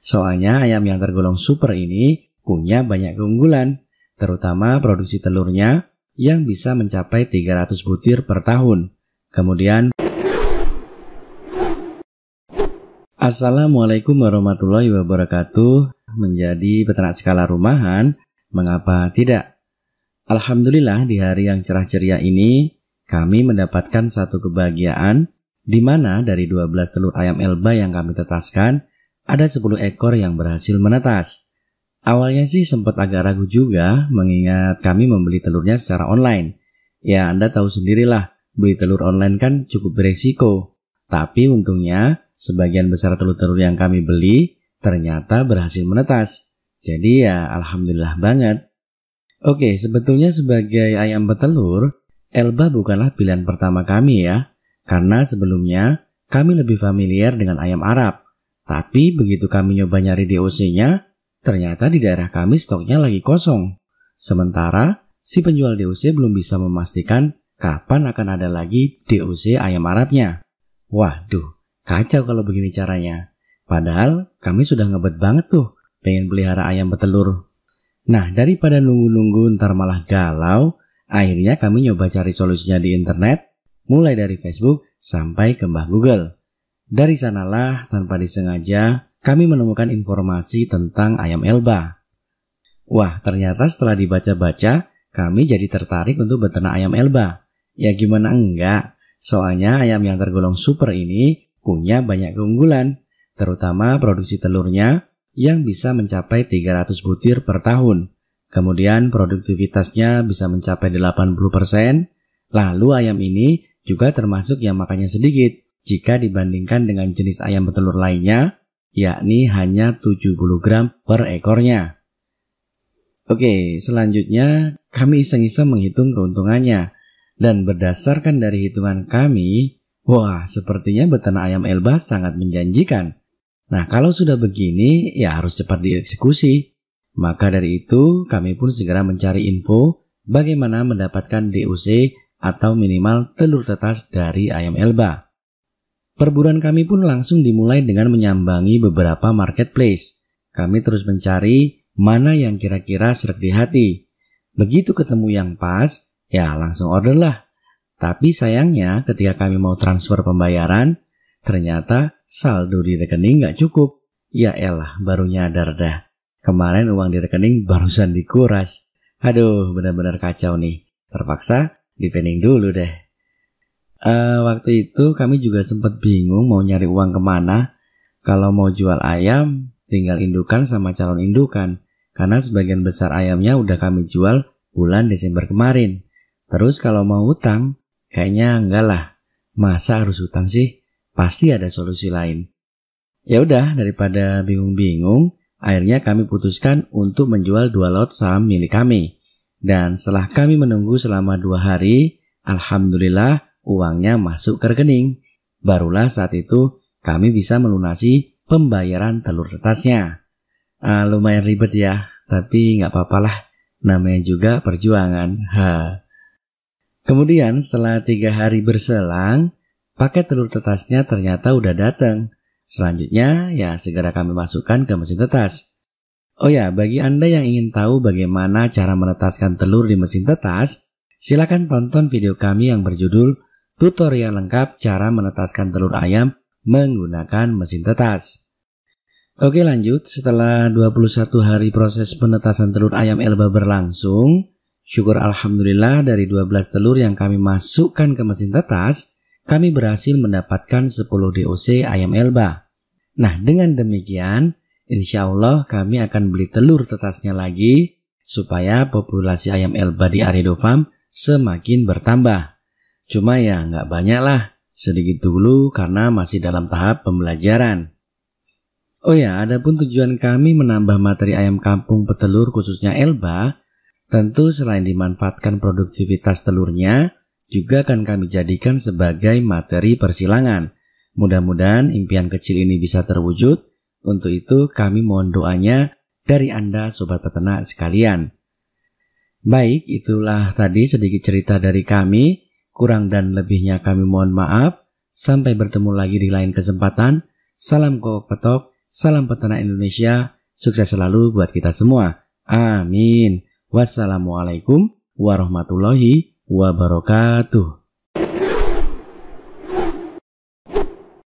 Soalnya ayam yang tergolong super ini punya banyak keunggulan, terutama produksi telurnya yang bisa mencapai 300 butir per tahun. Kemudian Assalamualaikum warahmatullahi wabarakatuh. Menjadi peternak skala rumahan, mengapa tidak? Alhamdulillah di hari yang cerah ceria ini, kami mendapatkan satu kebahagiaan di mana dari 12 telur ayam elba yang kami tetaskan, ada 10 ekor yang berhasil menetas. Awalnya sih sempat agak ragu juga mengingat kami membeli telurnya secara online. Ya Anda tahu sendirilah, beli telur online kan cukup beresiko. Tapi untungnya, sebagian besar telur-telur yang kami beli ternyata berhasil menetas. Jadi ya alhamdulillah banget. Oke, sebetulnya sebagai ayam petelur, Elba bukanlah pilihan pertama kami ya. Karena sebelumnya, kami lebih familiar dengan ayam Arab. Tapi begitu kami nyoba nyari DOC-nya, ternyata di daerah kami stoknya lagi kosong. Sementara si penjual DOC belum bisa memastikan kapan akan ada lagi DOC ayam Arabnya. Waduh, kacau kalau begini caranya. Padahal kami sudah ngebet banget tuh pengen pelihara ayam petelur. Nah, daripada nunggu-nunggu ntar malah galau, akhirnya kami nyoba cari solusinya di internet, mulai dari Facebook sampai ke Mbah Google. Dari sanalah tanpa disengaja kami menemukan informasi tentang ayam elba. Wah, ternyata setelah dibaca-baca, kami jadi tertarik untuk beternak ayam elba. Ya gimana enggak? Soalnya ayam yang tergolong super ini punya banyak keunggulan, terutama produksi telurnya yang bisa mencapai 300 butir per tahun. Kemudian produktivitasnya bisa mencapai 80%. Lalu ayam ini juga termasuk yang makannya sedikit, jika dibandingkan dengan jenis ayam petelur lainnya, yakni hanya 70 gram per ekornya. Oke, selanjutnya kami iseng-iseng menghitung keuntungannya. Dan berdasarkan dari hitungan kami, wah sepertinya beternak ayam Elba sangat menjanjikan. Nah kalau sudah begini, ya harus cepat dieksekusi. Maka dari itu, kami pun segera mencari info bagaimana mendapatkan DUC atau minimal telur tetas dari ayam Elba. Perburuan kami pun langsung dimulai dengan menyambangi beberapa marketplace. Kami terus mencari mana yang kira-kira serak di hati. Begitu ketemu yang pas, ya langsung order lah. Tapi sayangnya ketika kami mau transfer pembayaran, ternyata saldo di rekening nggak cukup. Ya elah, baru nyadar dah. Kemarin uang di rekening barusan dikuras. Aduh, benar-benar kacau nih. Terpaksa dipending dulu deh. Uh, waktu itu kami juga sempat bingung mau nyari uang kemana. Kalau mau jual ayam, tinggal indukan sama calon indukan. Karena sebagian besar ayamnya udah kami jual bulan Desember kemarin. Terus kalau mau utang, kayaknya enggak lah. Masa harus utang sih? Pasti ada solusi lain. Ya udah, daripada bingung-bingung, akhirnya kami putuskan untuk menjual dua lot saham milik kami. Dan setelah kami menunggu selama dua hari, Alhamdulillah uangnya masuk ke rekening. Barulah saat itu kami bisa melunasi pembayaran telur tetasnya. Uh, ah, lumayan ribet ya, tapi nggak apa-apalah. Namanya juga perjuangan. Ha. Kemudian setelah tiga hari berselang, paket telur tetasnya ternyata udah datang. Selanjutnya, ya segera kami masukkan ke mesin tetas. Oh ya, bagi Anda yang ingin tahu bagaimana cara menetaskan telur di mesin tetas, silakan tonton video kami yang berjudul tutorial lengkap cara menetaskan telur ayam menggunakan mesin tetas. Oke lanjut, setelah 21 hari proses penetasan telur ayam Elba berlangsung, syukur Alhamdulillah dari 12 telur yang kami masukkan ke mesin tetas, kami berhasil mendapatkan 10 DOC ayam Elba. Nah dengan demikian, insya Allah kami akan beli telur tetasnya lagi, supaya populasi ayam Elba di Arido semakin bertambah. Cuma ya nggak banyak lah, sedikit dulu karena masih dalam tahap pembelajaran. Oh ya, adapun tujuan kami menambah materi ayam kampung petelur khususnya Elba, tentu selain dimanfaatkan produktivitas telurnya, juga akan kami jadikan sebagai materi persilangan. Mudah-mudahan impian kecil ini bisa terwujud. Untuk itu kami mohon doanya dari Anda sobat peternak sekalian. Baik, itulah tadi sedikit cerita dari kami. Kurang dan lebihnya kami mohon maaf. Sampai bertemu lagi di lain kesempatan. Salam Kopak Petok, salam peternak Indonesia. Sukses selalu buat kita semua. Amin. Wassalamualaikum warahmatullahi wabarakatuh.